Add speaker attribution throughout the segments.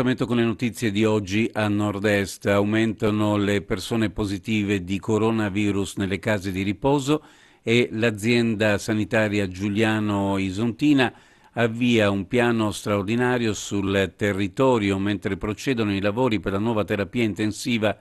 Speaker 1: Appuntamento con le notizie di oggi a nord-est. Aumentano le persone positive di coronavirus nelle case di riposo e l'azienda sanitaria Giuliano Isontina avvia un piano straordinario sul territorio mentre procedono i lavori per la nuova terapia intensiva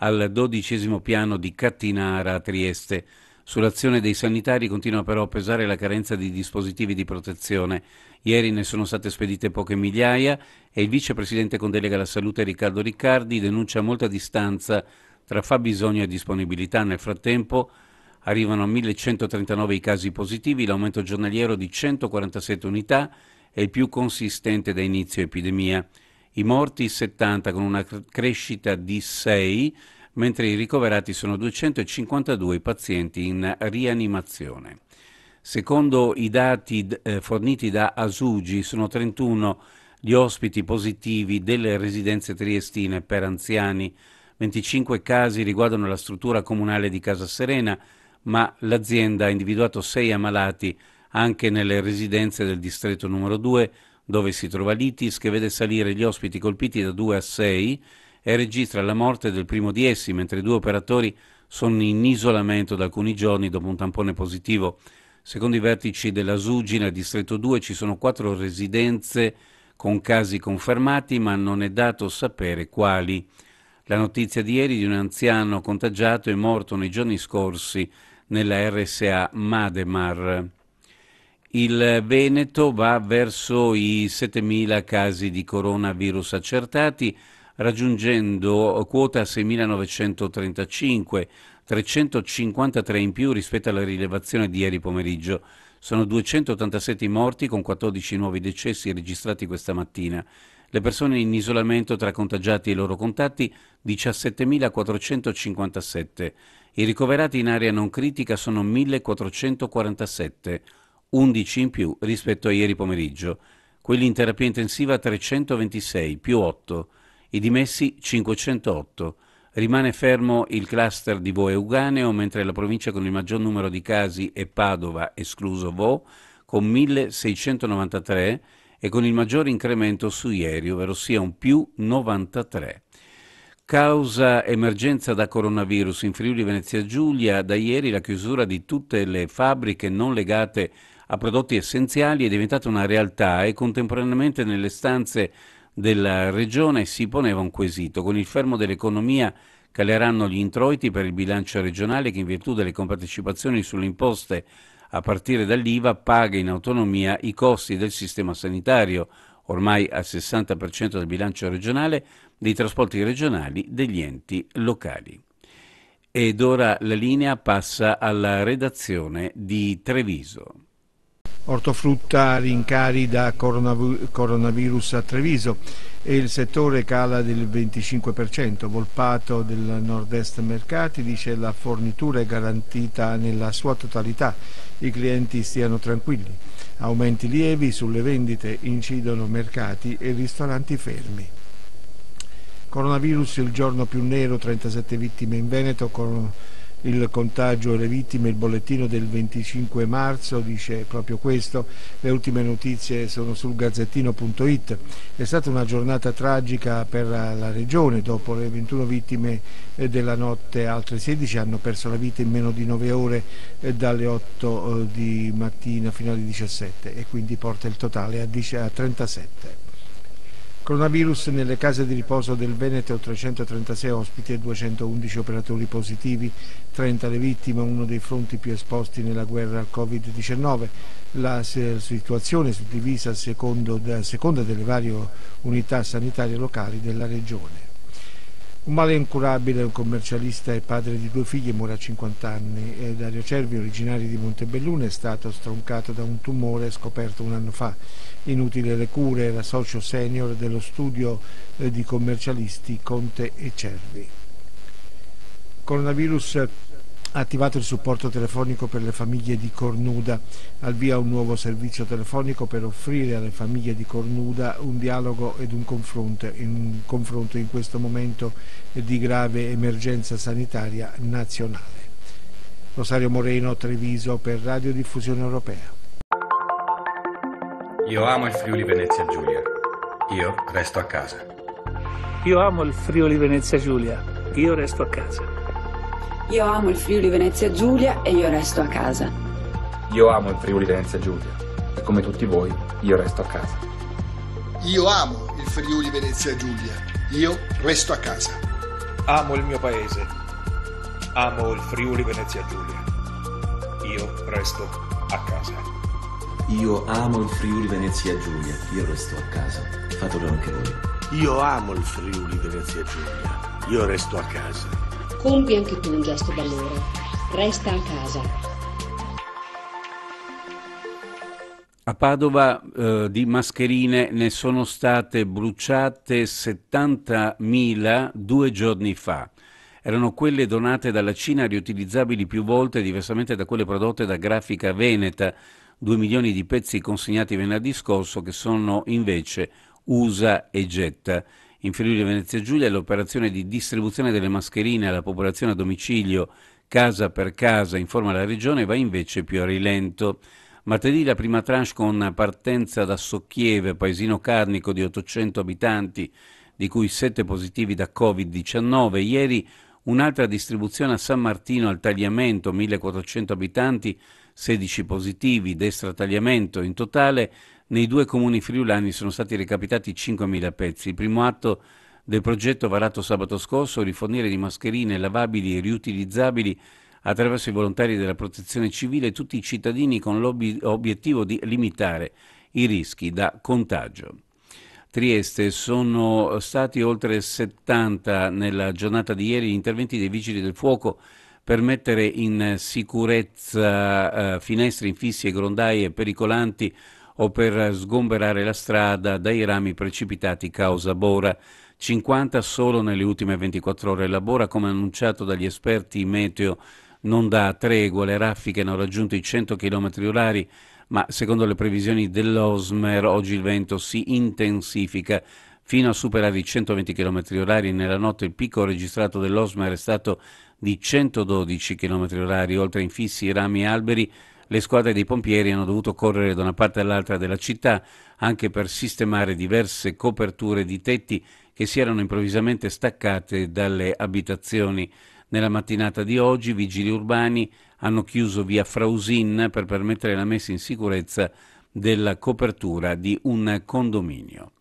Speaker 1: al dodicesimo piano di Cattinara a Trieste. Sull'azione dei sanitari continua però a pesare la carenza di dispositivi di protezione. Ieri ne sono state spedite poche migliaia e il vicepresidente con delega alla salute Riccardo Riccardi denuncia molta distanza tra fabbisogno e disponibilità. Nel frattempo arrivano a 1139 i casi positivi, l'aumento giornaliero di 147 unità è il più consistente da inizio epidemia. I morti 70 con una crescita di 6 mentre i ricoverati sono 252 i pazienti in rianimazione. Secondo i dati eh, forniti da Asugi sono 31 gli ospiti positivi delle residenze triestine per anziani, 25 casi riguardano la struttura comunale di Casa Serena, ma l'azienda ha individuato 6 ammalati anche nelle residenze del distretto numero 2, dove si trova l'ITIS, che vede salire gli ospiti colpiti da 2 a 6 e registra la morte del primo di essi, mentre i due operatori sono in isolamento da alcuni giorni dopo un tampone positivo. Secondo i vertici della Sugi nel distretto 2 ci sono quattro residenze con casi confermati, ma non è dato sapere quali. La notizia di ieri di un anziano contagiato e morto nei giorni scorsi nella RSA Mademar. Il Veneto va verso i 7.000 casi di coronavirus accertati raggiungendo quota 6.935, 353 in più rispetto alla rilevazione di ieri pomeriggio. Sono 287 i morti con 14 nuovi decessi registrati questa mattina. Le persone in isolamento tra contagiati e i loro contatti 17.457. I ricoverati in area non critica sono 1.447, 11 in più rispetto a ieri pomeriggio. Quelli in terapia intensiva 326, più 8 i dimessi 508. Rimane fermo il cluster di Vo Uganeo, mentre la provincia con il maggior numero di casi è Padova, escluso Vo, con 1693 e con il maggior incremento su ieri, ovvero sia un più 93. Causa emergenza da coronavirus in Friuli Venezia Giulia, da ieri la chiusura di tutte le fabbriche non legate a prodotti essenziali è diventata una realtà e contemporaneamente nelle stanze della regione si poneva un quesito. Con il fermo dell'economia caleranno gli introiti per il bilancio regionale che in virtù delle compartecipazioni sulle imposte a partire dall'IVA paga in autonomia i costi del sistema sanitario, ormai al 60% del bilancio regionale, dei trasporti regionali, degli enti locali. Ed ora la linea passa alla redazione di Treviso
Speaker 2: ortofrutta rincari da coronavirus a Treviso e il settore cala del 25%, volpato del nord-est mercati dice la fornitura è garantita nella sua totalità, i clienti stiano tranquilli, aumenti lievi sulle vendite incidono mercati e ristoranti fermi. Coronavirus il giorno più nero, 37 vittime in Veneto, coronavirus il contagio e le vittime, il bollettino del 25 marzo dice proprio questo, le ultime notizie sono sul gazzettino.it, è stata una giornata tragica per la regione, dopo le 21 vittime eh, della notte altre 16 hanno perso la vita in meno di 9 ore eh, dalle 8 eh, di mattina fino alle 17 e quindi porta il totale a 37. Coronavirus nelle case di riposo del Veneto 336 ospiti e 211 operatori positivi, 30 le vittime, uno dei fronti più esposti nella guerra al Covid-19. La situazione è suddivisa a seconda delle varie unità sanitarie locali della regione. Un male incurabile, un commercialista e padre di due figli, muore a 50 anni Dario Cervi, originario di Montebelluna, è stato stroncato da un tumore scoperto un anno fa. Inutile le cure, era socio senior dello studio eh, di commercialisti Conte e Cervi. Coronavirus ha attivato il supporto telefonico per le famiglie di Cornuda, al via un nuovo servizio telefonico per offrire alle famiglie di Cornuda un dialogo ed un confronto, un confronto in questo momento di grave emergenza sanitaria nazionale. Rosario Moreno, Treviso per Radiodiffusione Europea.
Speaker 1: Io amo il Friuli Venezia Giulia. Io resto a casa. Io amo il Friuli Venezia Giulia. Io resto a casa. Io amo il Friuli Venezia Giulia e io resto a casa.
Speaker 2: Io amo il Friuli Venezia Giulia e come tutti voi io resto a casa. Io amo il Friuli Venezia Giulia, io resto a casa. Amo il mio paese, amo il Friuli Venezia Giulia, io resto a casa.
Speaker 1: Io amo il Friuli Venezia
Speaker 2: Giulia, io resto a casa. Fatelo anche voi. Io amo il Friuli Venezia Giulia,
Speaker 1: io resto a casa.
Speaker 2: Compi anche tu un gesto d'amore. Resta a casa.
Speaker 1: A Padova eh, di mascherine ne sono state bruciate 70.000 due giorni fa erano quelle donate dalla Cina riutilizzabili più volte, diversamente da quelle prodotte da Grafica Veneta, 2 milioni di pezzi consegnati venerdì scorso che sono invece usa e getta. In Friuli Venezia Giulia l'operazione di distribuzione delle mascherine alla popolazione a domicilio, casa per casa, in forma alla regione, va invece più a rilento. Martedì la prima tranche con partenza da Socchieve, paesino carnico di 800 abitanti, di cui 7 positivi da Covid-19. Ieri un'altra distribuzione a San Martino al Tagliamento, 1400 abitanti, 16 positivi, destra Tagliamento. In totale nei due comuni friulani sono stati recapitati 5.000 pezzi. Il primo atto del progetto varato sabato scorso, è rifornire di mascherine lavabili e riutilizzabili attraverso i volontari della protezione civile tutti i cittadini con l'obiettivo di limitare i rischi da contagio. Trieste sono stati oltre 70 nella giornata di ieri gli interventi dei vigili del fuoco per mettere in sicurezza eh, finestre infissi e grondaie pericolanti o per sgomberare la strada dai rami precipitati causa Bora. 50 solo nelle ultime 24 ore. La Bora, come annunciato dagli esperti meteo, non dà tregua. Le raffiche hanno raggiunto i 100 km orari, ma secondo le previsioni dell'Osmer oggi il vento si intensifica fino a superare i 120 km orari. Nella notte il picco registrato dell'Osmer è stato di 112 km orari, oltre a infissi, rami e alberi le squadre dei pompieri hanno dovuto correre da una parte all'altra della città anche per sistemare diverse coperture di tetti che si erano improvvisamente staccate dalle abitazioni. Nella mattinata di oggi i vigili urbani hanno chiuso via Frausin per permettere la messa in sicurezza della copertura di un condominio.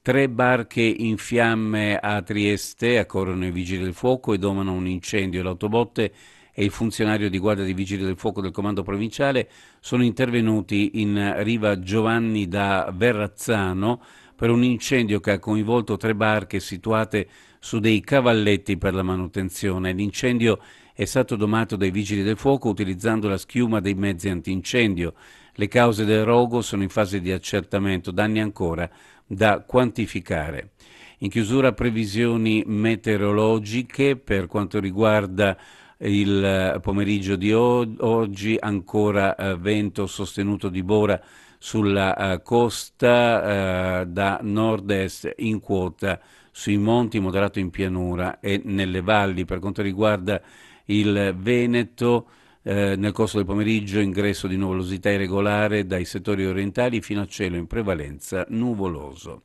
Speaker 1: Tre barche in fiamme a Trieste accorrono i vigili del fuoco e domano un incendio. L'autobotte e il funzionario di guardia dei vigili del fuoco del comando provinciale sono intervenuti in riva Giovanni da Verrazzano per un incendio che ha coinvolto tre barche situate su dei cavalletti per la manutenzione. L'incendio è stato domato dai vigili del fuoco utilizzando la schiuma dei mezzi antincendio. Le cause del rogo sono in fase di accertamento, danni ancora da quantificare. In chiusura previsioni meteorologiche per quanto riguarda il eh, pomeriggio di oggi, ancora eh, vento sostenuto di Bora sulla eh, costa da nord-est in quota sui monti, moderato in pianura e nelle valli. Per quanto riguarda il Veneto, eh, nel corso del pomeriggio ingresso di nuvolosità irregolare dai settori orientali fino a cielo in prevalenza nuvoloso.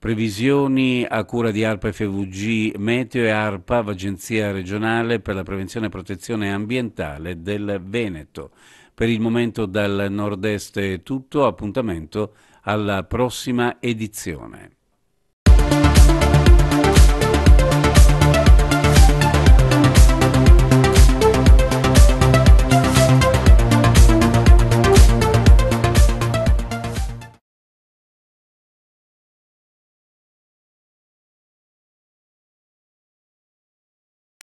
Speaker 1: Previsioni a cura di ARPA FVG Meteo e ARPA, Agenzia regionale per la prevenzione e protezione ambientale del Veneto. Per il momento dal nord-est è tutto, appuntamento alla prossima edizione.